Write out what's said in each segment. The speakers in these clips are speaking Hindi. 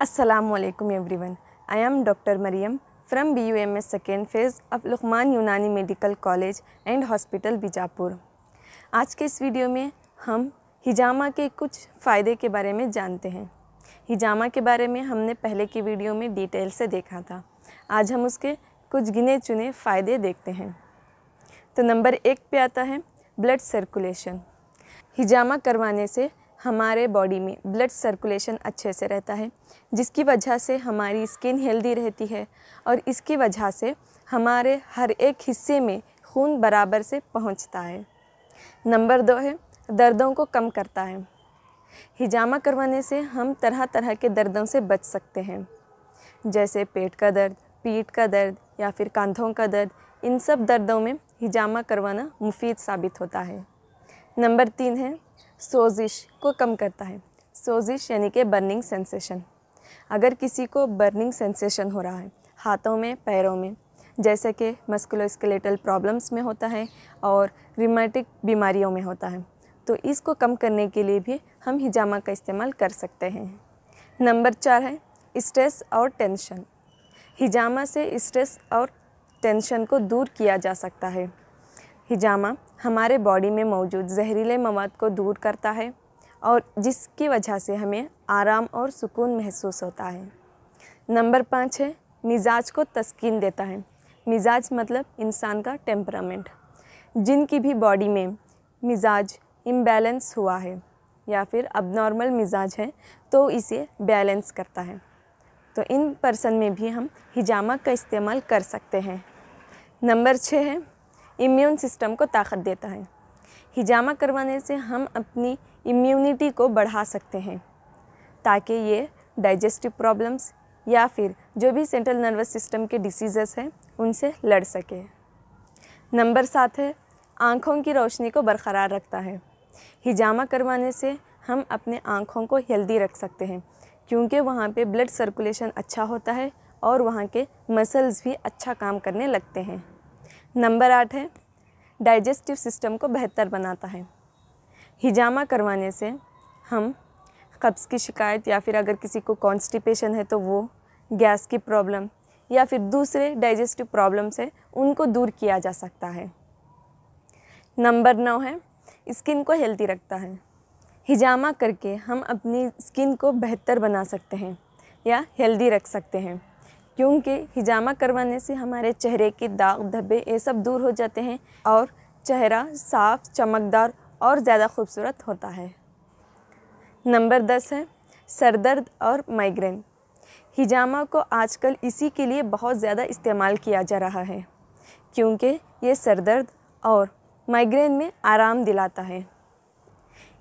Assalamu everyone. I am Dr. Mariam from BUMS second phase of Lukman Yunani Medical College and Hospital Bijapur. आज के इस वीडियो में हम हिजामा के कुछ फ़ायदे के बारे में जानते हैं हिजामा के बारे में हमने पहले की वीडियो में डिटेल से देखा था आज हम उसके कुछ गिने चुने फ़ायदे देखते हैं तो नंबर एक पे आता है ब्लड सर्कुलेशन हिजामा करवाने से हमारे बॉडी में ब्लड सर्कुलेशन अच्छे से रहता है जिसकी वजह से हमारी स्किन हेल्दी रहती है और इसकी वजह से हमारे हर एक हिस्से में खून बराबर से पहुंचता है नंबर दो है दर्दों को कम करता है हिजामा करवाने से हम तरह तरह के दर्दों से बच सकते हैं जैसे पेट का दर्द पीठ का दर्द या फिर कंधों का दर्द इन सब दर्दों में हिजामा करवाना मुफीद साबित होता है नंबर तीन है सोजिश को कम करता है सोजिश यानी कि बर्निंग सेंसेशन अगर किसी को बर्निंग सेंसेशन हो रहा है हाथों में पैरों में जैसे कि मस्कुलोस्केलेटल प्रॉब्लम्स में होता है और रिमेटिक बीमारियों में होता है तो इसको कम करने के लिए भी हम हिजामा का इस्तेमाल कर सकते हैं नंबर चार है स्ट्रेस और टेंशन हिजामा से स्ट्रेस और टेंशन को दूर किया जा सकता है हिजामा हमारे बॉडी में मौजूद जहरीले मवाद को दूर करता है और जिसकी वजह से हमें आराम और सुकून महसूस होता है नंबर पाँच है मिजाज को तस्कीन देता है मिजाज मतलब इंसान का टेम्परामेंट जिनकी भी बॉडी में मिजाज इम्बैलेंस हुआ है या फिर अब नॉर्मल मिजाज है तो इसे बैलेंस करता है तो इन पर्सन में भी हम हिजामा का इस्तेमाल कर सकते हैं नंबर छः है इम्यून सिस्टम को ताकत देता है हिजामा करवाने से हम अपनी इम्यूनिटी को बढ़ा सकते हैं ताकि ये डाइजेस्टिव प्रॉब्लम्स या फिर जो भी सेंट्रल नर्वस सिस्टम के डिसीज़ेस हैं उनसे लड़ सके नंबर सात है आँखों की रोशनी को बरकरार रखता है हिजामा करवाने से हम अपने आँखों को हेल्दी रख सकते हैं क्योंकि वहाँ पे ब्लड सर्कुलेशन अच्छा होता है और वहाँ के मसल्स भी अच्छा काम करने लगते हैं नंबर आठ है डाइजेस्टिव सिस्टम को बेहतर बनाता है हिजामा करवाने से हम कब्ज़ की शिकायत या फिर अगर किसी को कॉन्स्टिपेशन है तो वो गैस की प्रॉब्लम या फिर दूसरे डाइजेस्टिव प्रॉब्लम से उनको दूर किया जा सकता है नंबर नौ है स्किन को हेल्दी रखता है हिजामा करके हम अपनी स्किन को बेहतर बना सकते हैं या हेल्दी रख सकते हैं क्योंकि हिजामा करवाने से हमारे चेहरे के दाग धब्बे ये सब दूर हो जाते हैं और चेहरा साफ चमकदार और ज़्यादा खूबसूरत होता है नंबर दस है सरदर्द और माइग्रेन हिजामा को आजकल इसी के लिए बहुत ज़्यादा इस्तेमाल किया जा रहा है क्योंकि ये सरदर्द और माइग्रेन में आराम दिलाता है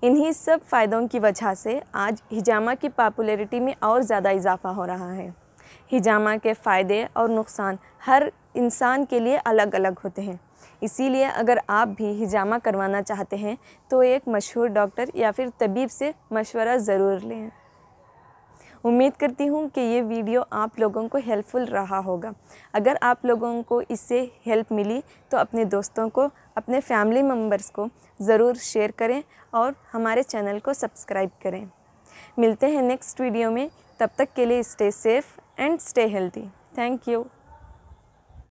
इन्हीं सब फ़ायदों की वजह से आज हिजामा की पॉपुलैरिटी में और ज़्यादा इजाफा हो रहा है हिजामा के फ़ायदे और नुकसान हर इंसान के लिए अलग अलग होते हैं इसीलिए अगर आप भी हिजामा करवाना चाहते हैं तो एक मशहूर डॉक्टर या फिर तबीब से मशवरा ज़रूर लें उम्मीद करती हूँ कि ये वीडियो आप लोगों को हेल्पफुल रहा होगा अगर आप लोगों को इससे हेल्प मिली तो अपने दोस्तों को अपने फैमिली मेम्बर्स को ज़रूर शेयर करें और हमारे चैनल को सब्सक्राइब करें मिलते हैं नेक्स्ट वीडियो में तब तक के लिए stay safe and stay healthy. Thank you.